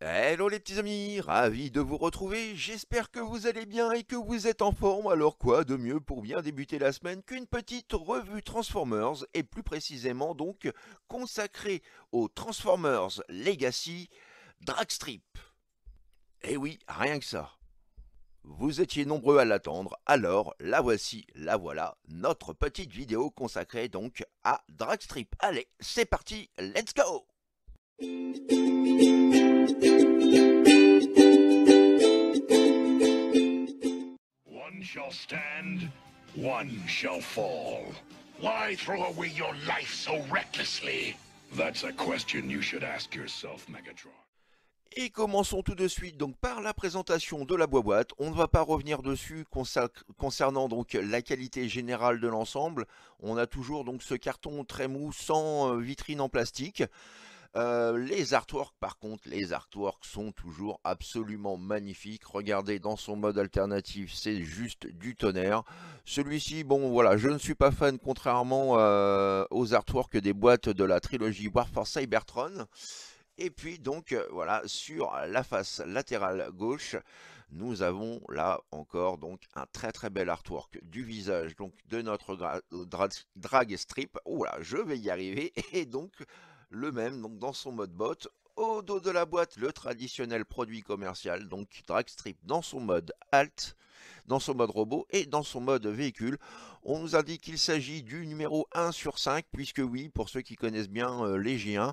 Hello les petits amis, ravi de vous retrouver, j'espère que vous allez bien et que vous êtes en forme, alors quoi de mieux pour bien débuter la semaine qu'une petite revue Transformers, et plus précisément donc consacrée aux Transformers Legacy Dragstrip. Eh oui, rien que ça. Vous étiez nombreux à l'attendre, alors la voici, la voilà, notre petite vidéo consacrée donc à Dragstrip. Allez, c'est parti, let's go et commençons tout de suite donc par la présentation de la boîte. On ne va pas revenir dessus concernant donc la qualité générale de l'ensemble. On a toujours donc ce carton très mou sans euh, vitrine en plastique. Euh, les artworks, par contre, les artworks sont toujours absolument magnifiques. Regardez, dans son mode alternatif, c'est juste du tonnerre. Celui-ci, bon, voilà, je ne suis pas fan, contrairement euh, aux artworks des boîtes de la trilogie War for Cybertron. Et puis donc euh, voilà, sur la face latérale gauche, nous avons là encore donc un très très bel artwork du visage donc de notre drag strip. Oh là, je vais y arriver. Et donc le même, donc dans son mode bot. Au dos de la boîte, le traditionnel produit commercial, donc Dragstrip dans son mode Alt, dans son mode robot et dans son mode véhicule. On nous indique qu'il s'agit du numéro 1 sur 5, puisque oui, pour ceux qui connaissent bien euh, les G1,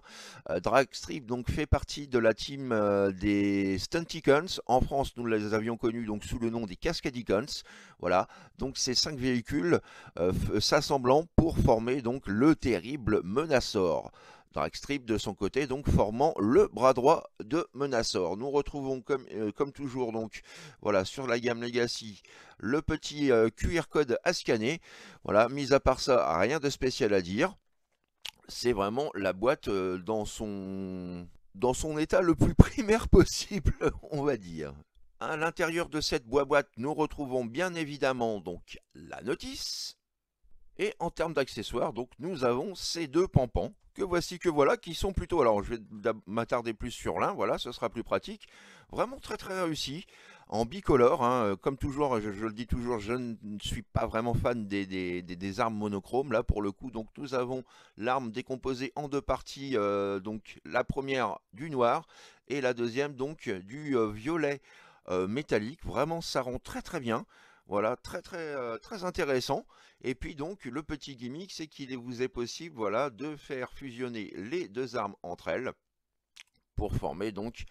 euh, Dragstrip donc, fait partie de la team euh, des Stunticons. En France, nous les avions connus donc, sous le nom des Cascadicons. Voilà, donc ces 5 véhicules s'assemblant pour former donc, le terrible Menaceur. Strip de son côté, donc formant le bras droit de Menasor. Nous retrouvons comme, euh, comme toujours donc voilà sur la gamme Legacy le petit euh, QR code à scanner. Voilà, mis à part ça, rien de spécial à dire. C'est vraiment la boîte euh, dans son dans son état le plus primaire possible, on va dire. À l'intérieur de cette boîte, nous retrouvons bien évidemment donc la notice, et en termes d'accessoires, donc nous avons ces deux pampans que voici que voilà, qui sont plutôt, alors je vais m'attarder plus sur l'un, voilà, ce sera plus pratique, vraiment très très réussi, en bicolore, hein, euh, comme toujours, je, le dis toujours, je ne suis pas vraiment fan des, des, armes monochromes, là pour le coup, donc nous avons l'arme décomposée en deux parties, euh, donc la première du noir, et la deuxième donc du euh, violet métallique, vraiment ça rend très très bien, voilà, très très euh, très intéressant. Et puis donc le petit gimmick, c'est qu'il vous est possible voilà, de faire fusionner les deux armes entre elles pour former donc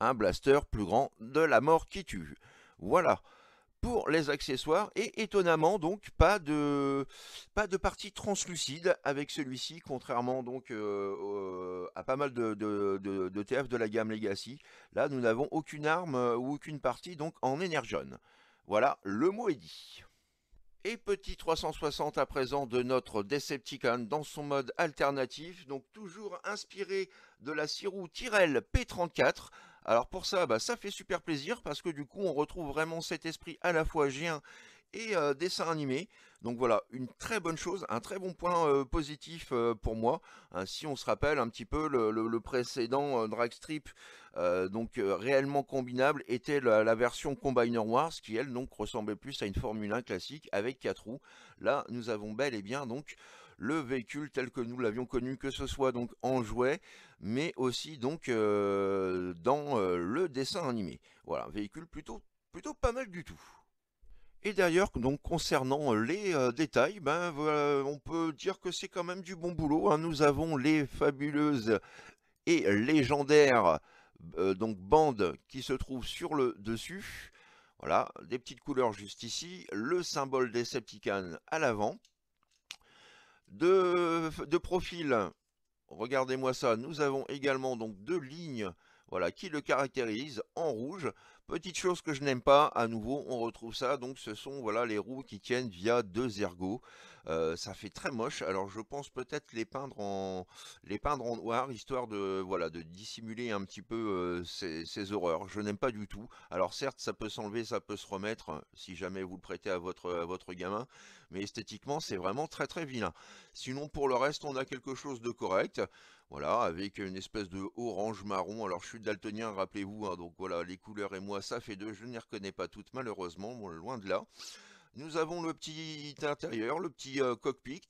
un blaster plus grand de la mort qui tue. Voilà pour les accessoires et étonnamment donc pas de pas de partie translucide avec celui-ci contrairement donc euh, à pas mal de, TF de la gamme Legacy là nous n'avons aucune arme euh, ou aucune partie donc en énergie. Voilà, le mot est dit. Et petit 360 à présent de notre Decepticon dans son mode alternatif, donc toujours inspiré de la Sirou Tyrell P34. Alors pour ça, bah, ça fait super plaisir parce que du coup on retrouve vraiment cet esprit à la fois géant et euh, dessin animé. Donc voilà, une très bonne chose, un très bon point euh, positif euh, pour moi. Euh, si on se rappelle un petit peu le, précédent drag strip, donc réellement combinable, était la, version Combiner Wars qui elle donc ressemblait plus à une Formule 1 classique avec 4 roues. Là, nous avons bel et bien donc le véhicule tel que nous l'avions connu, que ce soit donc en jouet, mais aussi donc dans le dessin animé. Voilà, véhicule plutôt plutôt pas mal du tout. Et d'ailleurs, donc concernant euh, les euh, détails, ben, euh, on peut dire que c'est quand même du bon boulot. Hein. Nous avons les fabuleuses et légendaires donc bandes qui se trouvent sur le dessus. Voilà, des petites couleurs juste ici, le symbole des Septicanes à l'avant. De, profil, regardez-moi ça, nous avons également donc deux lignes voilà, qui le caractérisent en rouge. Petite chose que je n'aime pas, à nouveau, on retrouve ça, donc ce sont voilà les roues qui tiennent via deux ergots. Euh, ça fait très moche, alors je pense peut-être les peindre en les peindre en noir, histoire de voilà de dissimuler un petit peu euh, ces, horreurs. Je n'aime pas du tout. Alors certes, ça peut s'enlever, ça peut se remettre, hein, si jamais vous le prêtez à votre, votre gamin, mais esthétiquement, c'est vraiment très très vilain. Sinon, pour le reste, on a quelque chose de correct voilà, avec une espèce de orange marron, alors je suis daltonien, rappelez-vous, hein. donc voilà, les couleurs et moi ça fait deux, je ne les reconnais pas toutes malheureusement, loin de là. Nous avons le petit intérieur, le petit euh, cockpit,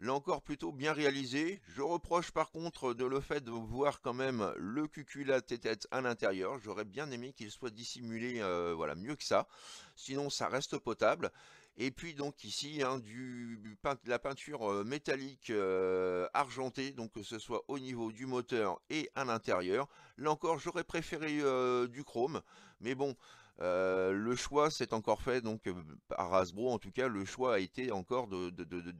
là encore plutôt bien réalisé. Je reproche par contre de le fait de voir quand même le cuculaté tête à l'intérieur. J'aurais bien aimé qu'il soit dissimulé euh, voilà, mieux que ça. Sinon ça reste potable. Et puis donc ici, hein, du, la peinture euh, métallique argentée, donc que ce soit au niveau du moteur et à l'intérieur. Là encore, j'aurais préféré du chrome. Mais bon, euh, le choix s'est encore fait, donc par euh, Hasbro en tout cas, le choix a été encore de,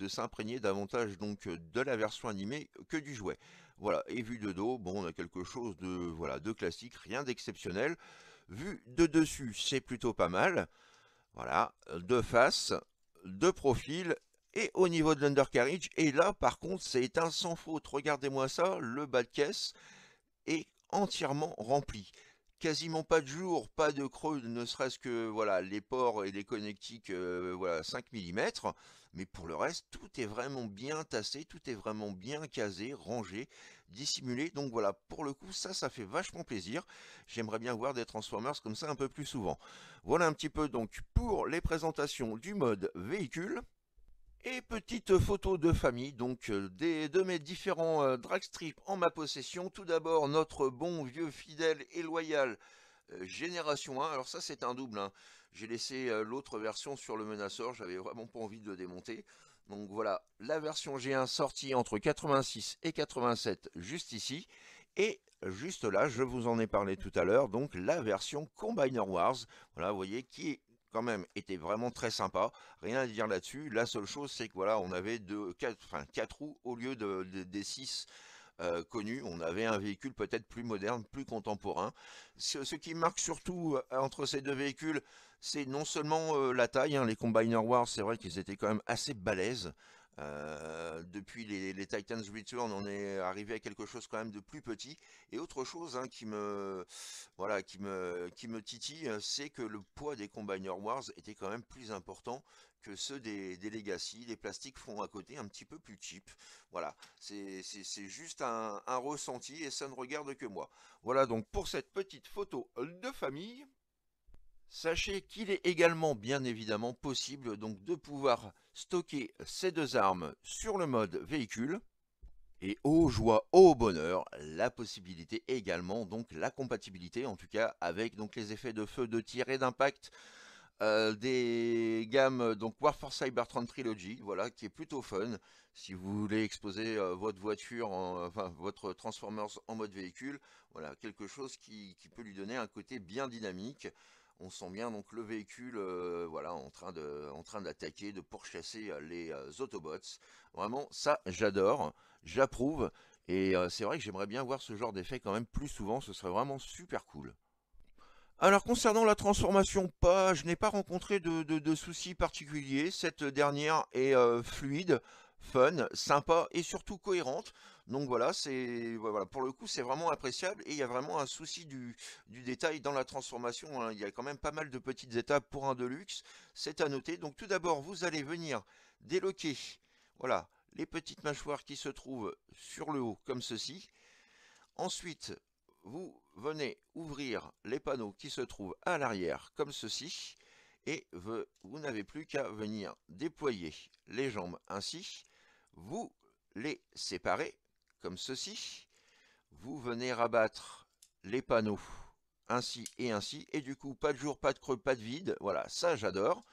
s'imprégner davantage donc euh, de la version animée que du jouet. Voilà, et vu de dos, bon, on a quelque chose de, voilà, de classique, rien d'exceptionnel. Vu de dessus, c'est plutôt pas mal. Voilà, de face, de profil, et au niveau de l'undercarriage, et là par contre c'est un sans faute, regardez-moi ça, le bas de caisse est entièrement rempli quasiment pas de jour, pas de creux, ne serait-ce que voilà les ports et les connectiques euh, voilà 5 mm, mais pour le reste tout est vraiment bien tassé, tout est vraiment bien casé, rangé, dissimulé. Donc voilà, pour le coup ça ça fait vachement plaisir. J'aimerais bien voir des Transformers comme ça un peu plus souvent. Voilà un petit peu donc pour les présentations du mode véhicule. Et petite photo de famille, donc euh, des, de mes différents euh, drag strips en ma possession. Tout d'abord, notre bon vieux fidèle et loyal euh, Génération 1. Alors ça, c'est un double. Hein. J'ai laissé l'autre version sur le menaceur, j'avais vraiment pas envie de le démonter. Donc voilà, la version G1 sortie entre 86 et 87, juste ici. Et juste là, je vous en ai parlé tout à l'heure, donc la version Combiner Wars, voilà, vous voyez, qui est quand même était vraiment très sympa, rien à dire là-dessus, la seule chose c'est que voilà, on avait 4 quatre, roues au lieu de, des 6 euh, connus, on avait un véhicule peut-être plus moderne, plus contemporain. Ce, qui marque surtout euh, entre ces deux véhicules, c'est non seulement euh, la taille, hein, les Combiner Wars, c'est vrai qu'ils étaient quand même assez balèzes, euh, depuis les, Titans Return, on est arrivé à quelque chose quand même de plus petit. Et autre chose hein, qui me voilà qui me qui me titille, hein, c'est que le poids des Combiner Wars était quand même plus important que ceux des, Legacy. Les plastiques font à côté un petit peu plus cheap. Voilà, c'est juste un, un ressenti et ça ne regarde que moi. Voilà donc pour cette petite photo de famille. Sachez qu'il est également bien évidemment possible donc de pouvoir stocker ces deux armes sur le mode véhicule et au joie, au bonheur, la possibilité également, donc la compatibilité en tout cas avec donc les effets de feu, de tir et d'impact euh, des gammes donc War Cybertron Trilogy, voilà, qui est plutôt fun. Si vous voulez exposer euh, votre voiture, enfin votre Transformers en mode véhicule, voilà, quelque chose qui, qui peut lui donner un côté bien dynamique on sent bien donc le véhicule euh, voilà en train de en train d'attaquer de pourchasser euh, les euh, Autobots vraiment ça j'adore j'approuve et c'est vrai que j'aimerais bien voir ce genre d'effet quand même plus souvent ce serait vraiment super cool alors concernant la transformation pas je n'ai pas rencontré de, soucis particuliers cette dernière est fluide fun, sympa et surtout cohérente. Donc voilà, c'est voilà, pour le coup, c'est vraiment appréciable et il y a vraiment un souci du, du détail dans la transformation. Hein. Il y a quand même pas mal de petites étapes pour un Deluxe, c'est à noter. Donc tout d'abord, vous allez venir déloquer voilà, les petites mâchoires qui se trouvent sur le haut, comme ceci. Ensuite, vous venez ouvrir les panneaux qui se trouvent à l'arrière, comme ceci. Et vous n'avez plus qu'à venir déployer les jambes ainsi vous les séparez comme ceci. Vous venez rabattre les panneaux ainsi et ainsi. Et du coup, pas de jour, pas de creux, pas de vide. Voilà, ça j'adore.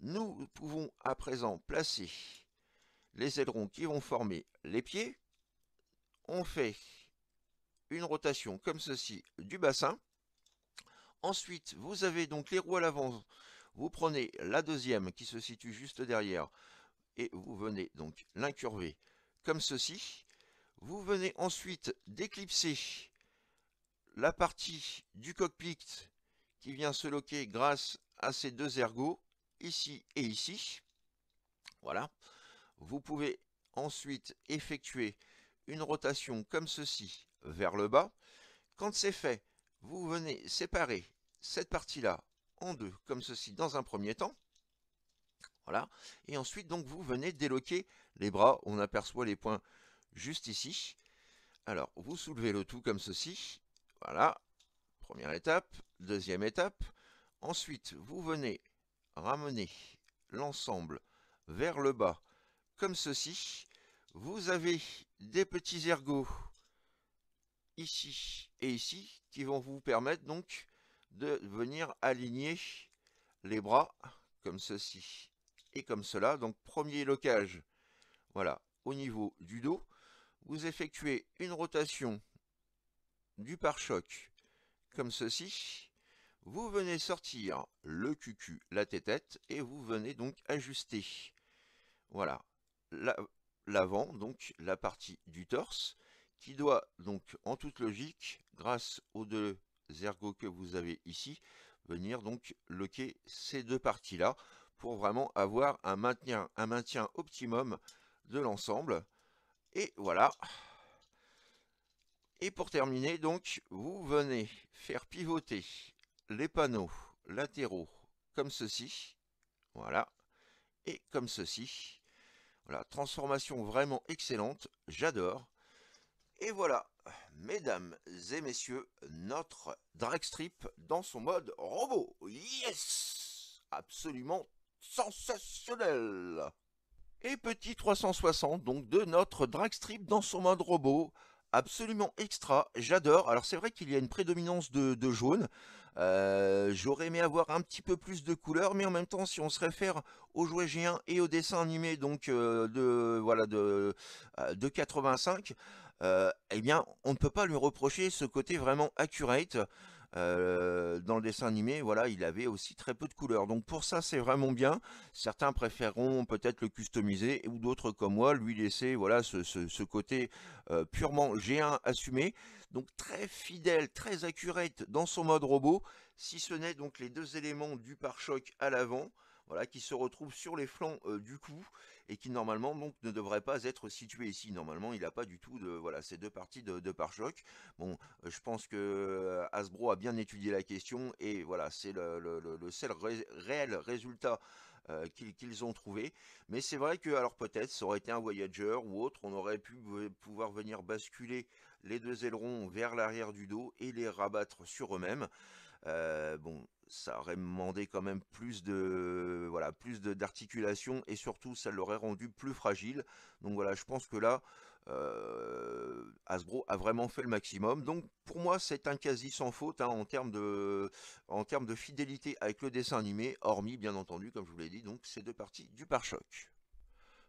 Nous pouvons à présent placer les ailerons qui vont former les pieds. On fait une rotation comme ceci du bassin. Ensuite, vous avez donc les roues à l'avant. Vous prenez la deuxième qui se situe juste derrière et vous venez donc l'incurver comme ceci. Vous venez ensuite d'éclipser la partie du cockpit qui vient se loquer grâce à ces deux ergots, ici et ici. Voilà. Vous pouvez ensuite effectuer une rotation comme ceci vers le bas. Quand c'est fait, vous venez séparer cette partie-là en deux, comme ceci dans un premier temps. Et ensuite, donc, vous venez déloquer les bras. On aperçoit les points juste ici. Alors, vous soulevez le tout comme ceci. Voilà. Première étape. Deuxième étape. Ensuite, vous venez ramener l'ensemble vers le bas comme ceci. Vous avez des petits ergots ici et ici qui vont vous permettre donc de venir aligner les bras comme ceci et comme cela. Donc premier locage, voilà, au niveau du dos. Vous effectuez une rotation du pare-choc comme ceci. Vous venez sortir le cucu, la tête-tête, et vous venez donc ajuster. Voilà, l'avant, donc la partie du torse, qui doit donc en toute logique, grâce aux deux ergots que vous avez ici, venir donc loquer ces deux parties-là pour vraiment avoir un maintien, un maintien optimum de l'ensemble. Et voilà. Et pour terminer, donc, vous venez faire pivoter les panneaux latéraux comme ceci. Voilà. Et comme ceci. Voilà, transformation vraiment excellente, j'adore. Et voilà, mesdames et messieurs, notre dragstrip strip dans son mode robot. Yes Absolument sensationnel Et petit 360 donc de notre drag strip dans son mode robot, absolument extra, j'adore. Alors c'est vrai qu'il y a une prédominance de, de jaune, euh, j'aurais aimé avoir un petit peu plus de couleurs, mais en même temps si on se réfère aux jouets géants et au dessin animé donc euh, de voilà de, euh, de 85, eh bien on ne peut pas lui reprocher ce côté vraiment accurate. Euh, dans le dessin animé, voilà, il avait aussi très peu de couleurs. Donc pour ça, c'est vraiment bien. Certains préféreront peut-être le customiser ou d'autres comme moi lui laisser voilà ce, côté euh, purement géant assumé. Donc très fidèle, très accurate dans son mode robot, si ce n'est donc les deux éléments du pare-choc à l'avant voilà, qui se retrouvent sur les flancs euh, du cou et qui normalement donc, ne devrait pas être situé ici. Normalement, il n'a pas du tout de voilà ces deux parties de, pare-choc. Bon, euh, je pense que euh, Hasbro a bien étudié la question et voilà, c'est le, le, le, seul réel résultat euh, qu'ils ont trouvé. Mais c'est vrai que alors peut-être ça aurait été un Voyager ou autre, on aurait pu pouvoir venir basculer les deux ailerons vers l'arrière du dos et les rabattre sur eux-mêmes. Euh, bon, ça aurait demandé quand même plus de voilà plus d'articulation et surtout ça l'aurait rendu plus fragile. Donc voilà, je pense que là, euh, Hasbro a vraiment fait le maximum. Donc pour moi, c'est un quasi sans faute hein, en, termes de, en termes de fidélité avec le dessin animé, hormis bien entendu, comme je vous l'ai dit, donc ces deux parties du pare-choc.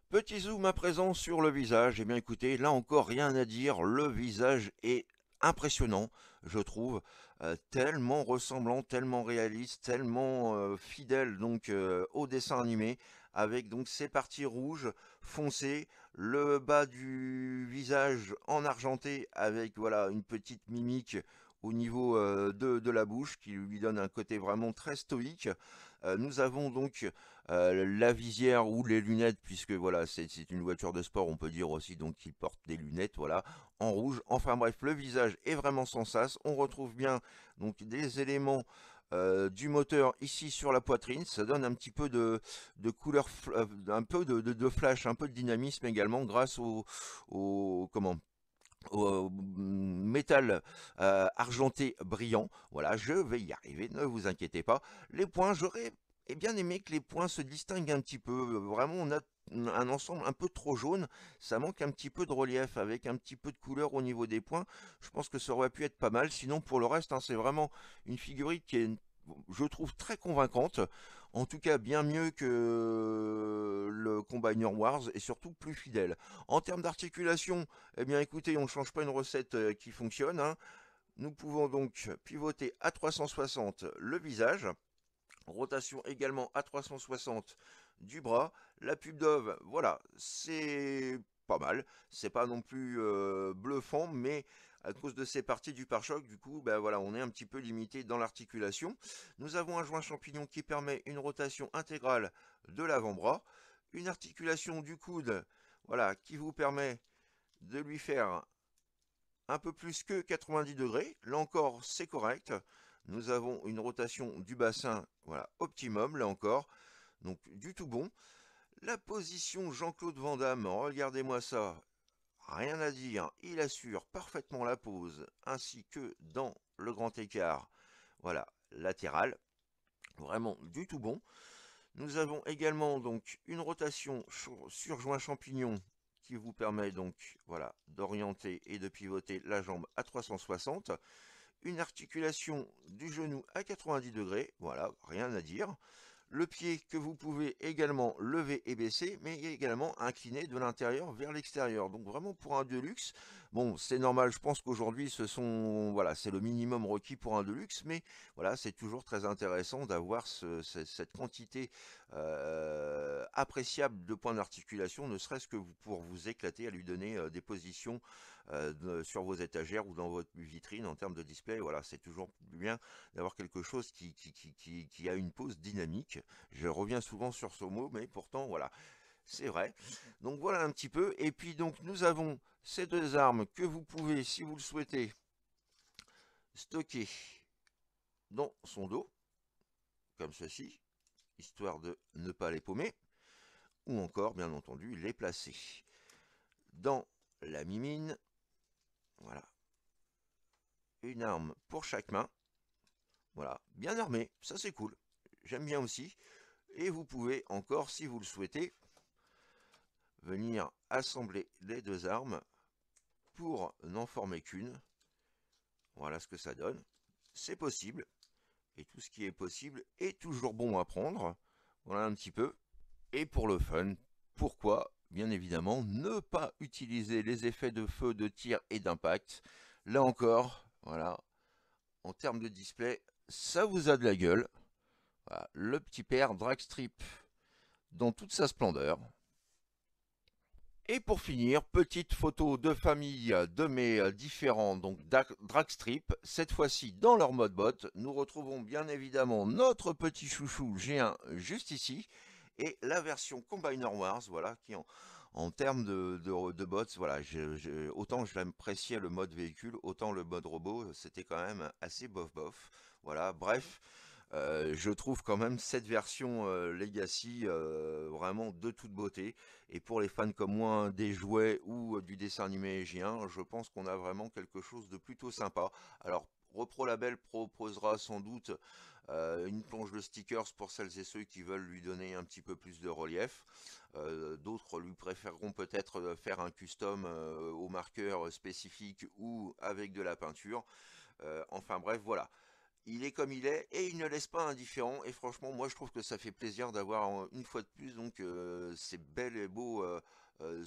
Petit zoom à présent sur le visage. et eh bien écoutez, là encore rien à dire, le visage est impressionnant je trouve, euh, tellement ressemblant, tellement réaliste, tellement euh, fidèle donc euh, au dessin animé, avec donc ces parties rouges foncées, le bas du visage en argenté avec voilà une petite mimique au niveau de, de, la bouche qui lui donne un côté vraiment très stoïque. nous avons donc la visière ou les lunettes puisque voilà c'est une voiture de sport on peut dire aussi donc qu'il porte des lunettes voilà en rouge. Enfin bref, le visage est vraiment sans sas. On retrouve bien donc des éléments euh, du moteur ici sur la poitrine. Ça donne un petit peu de, de couleur, euh, un peu de, de, flash, un peu de dynamisme également grâce au, au comment au mm, métal euh, argenté brillant. Voilà, je vais y arriver, ne vous inquiétez pas. Les points, j'aurai et bien aimé que les points se distinguent un petit peu. Vraiment, on a un ensemble un peu trop jaune, ça manque un petit peu de relief, avec un petit peu de couleur au niveau des points, je pense que ça aurait pu être pas mal, sinon pour le reste, hein, c'est vraiment une figurine qui est, je trouve, très convaincante, en tout cas bien mieux que le Combiner Wars, et surtout plus fidèle. En termes d'articulation, eh bien écoutez, on ne change pas une recette euh, qui fonctionne, hein. nous pouvons donc pivoter à 360 le visage, Rotation également à 360 du bras. La pub Dove, voilà, c'est pas mal. C'est pas non plus euh, bluffant, mais à cause de ces parties du pare-choc, du coup, ben voilà, on est un petit peu limité dans l'articulation. Nous avons un joint champignon qui permet une rotation intégrale de l'avant-bras, une articulation du coude, voilà, qui vous permet de lui faire un peu plus que 90 degrés. Là encore, c'est correct. Nous avons une rotation du bassin voilà, optimum, là encore. Donc du tout bon. La position Jean-Claude Van regardez-moi ça. Rien à dire, il assure parfaitement la pose, ainsi que dans le grand écart. Voilà, latéral. Vraiment du tout bon. Nous avons également donc une rotation sur joint champignon qui vous permet donc voilà d'orienter et de pivoter la jambe à 360 une articulation du genou à 90 degrés, voilà, rien à dire. Le pied que vous pouvez également lever et baisser, mais également incliner de l'intérieur vers l'extérieur. Donc vraiment pour un Deluxe, bon c'est normal, je pense qu'aujourd'hui ce sont, voilà, c'est le minimum requis pour un Deluxe, mais voilà, c'est toujours très intéressant d'avoir cette quantité euh, appréciable de points d'articulation, ne serait-ce que pour vous éclater à lui donner euh, des positions euh, sur vos étagères ou dans votre vitrine en termes de display. Voilà, c'est toujours bien d'avoir quelque chose qui, qui, qui a une pose dynamique. Je reviens souvent sur ce mot, mais pourtant, voilà c'est vrai. Donc voilà un petit peu. Et puis donc nous avons ces deux armes que vous pouvez, si vous le souhaitez, stocker dans son dos, comme ceci, histoire de ne pas les paumer, ou encore, bien entendu, les placer dans la mimine voilà. Une arme pour chaque main. Voilà, bien armé, ça c'est cool. J'aime bien aussi. Et vous pouvez encore, si vous le souhaitez, venir assembler les deux armes pour n'en former qu'une. Voilà ce que ça donne. C'est possible. Et tout ce qui est possible est toujours bon à prendre. Voilà un petit peu. Et pour le fun, pourquoi bien évidemment, ne pas utiliser les effets de feu, de tir et d'impact. Là encore, voilà, en termes de display, ça vous a de la gueule. le petit père Dragstrip dans toute sa splendeur. Et pour finir, petite photo de famille de mes différents donc Dragstrip, cette fois-ci dans leur mode bot. Nous retrouvons bien évidemment notre petit chouchou G1 juste ici, et la version Combiner Wars, voilà, qui en, termes de, de, bots, voilà, autant je l'appréciais le mode véhicule, autant le mode robot, c'était quand même assez bof bof, voilà, bref, euh, je trouve quand même cette version euh, Legacy euh, vraiment de toute beauté. Et pour les fans comme moi des jouets ou du dessin animé je pense qu'on a vraiment quelque chose de plutôt sympa. Alors Repro Label proposera sans doute euh, une planche de stickers pour celles et ceux qui veulent lui donner un petit peu plus de relief. Euh, d'autres lui préféreront peut-être faire un custom euh, au marqueur spécifique ou avec de la peinture. enfin bref, voilà. Il est comme il est et il ne laisse pas indifférent. Et franchement, moi je trouve que ça fait plaisir d'avoir une fois de plus donc ces belles et beaux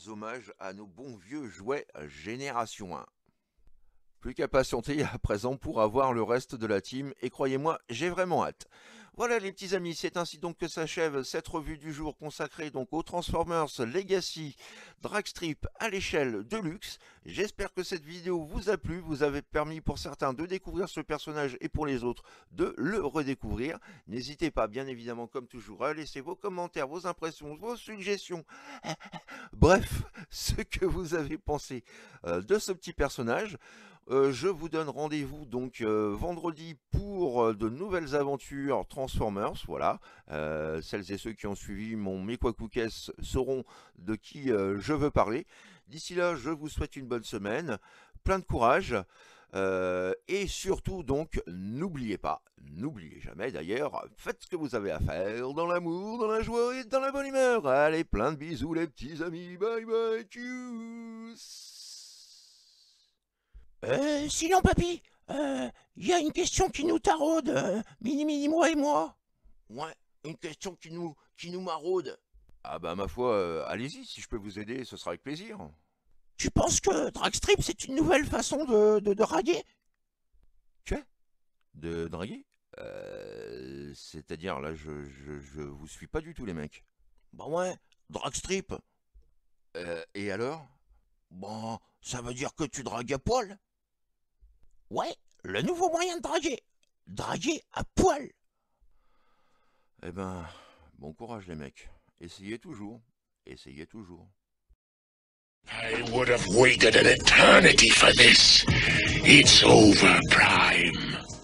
hommages à nos bons vieux jouets génération 1. Plus qu'à patienter à présent pour avoir le reste de la team, et croyez-moi, j'ai vraiment hâte. Voilà les petits amis, c'est ainsi donc que s'achève cette revue du jour consacrée donc aux Transformers Legacy Dragstrip à l'échelle de luxe. J'espère que cette vidéo vous a plu, vous avez permis pour certains de découvrir ce personnage et pour les autres de le redécouvrir. N'hésitez pas bien évidemment comme toujours à laisser vos commentaires, vos impressions, vos suggestions, bref, ce que vous avez pensé euh, de ce petit personnage. Euh, je vous donne rendez-vous donc euh, vendredi pour euh, de nouvelles aventures Transformers. Voilà, celles et ceux qui ont suivi mon Mekwakoukes sauront de qui je veux parler. D'ici là, je vous souhaite une bonne semaine, plein de courage. et surtout donc, n'oubliez pas, n'oubliez jamais d'ailleurs, faites ce que vous avez à faire dans l'amour, dans la joie et dans la bonne humeur. Allez, plein de bisous les petits amis, bye bye, tchuss euh, sinon, papy, il euh, y a une question qui nous taraude, hein, Mini Mini moi et moi. Ouais, une question qui nous, qui nous maraude. Ah bah ma foi, euh, allez-y, si je peux vous aider, ce sera avec plaisir. Tu penses que Dragstrip, c'est une nouvelle façon de, de, de draguer Quoi De draguer euh, C'est-à-dire, là, je, je, je vous suis pas du tout, les mecs. Bah ouais, Dragstrip. Euh, et alors Bon, bah, ça veut dire que tu dragues à poil Ouais, le nouveau moyen de draguer. Draguer à poil. Eh ben, bon courage les mecs. Essayez toujours. Essayez toujours. I would have waited an eternity for this. It's over, Prime.